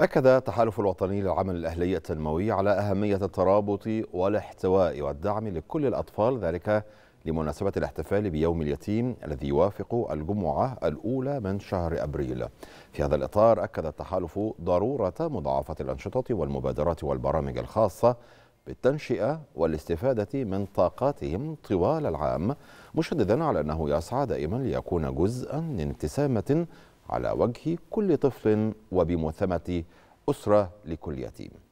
أكد التحالف الوطني للعمل الأهلي التنموي على أهمية الترابط والاحتواء والدعم لكل الأطفال ذلك لمناسبة الاحتفال بيوم اليتيم الذي يوافق الجمعة الأولى من شهر أبريل في هذا الإطار أكد التحالف ضرورة مضاعفة الأنشطة والمبادرات والبرامج الخاصة بالتنشئة والاستفادة من طاقاتهم طوال العام مشددا على أنه يسعى دائما ليكون جزءا من ابتسامة على وجه كل طفل وبمثمة أسرة لكل يتيم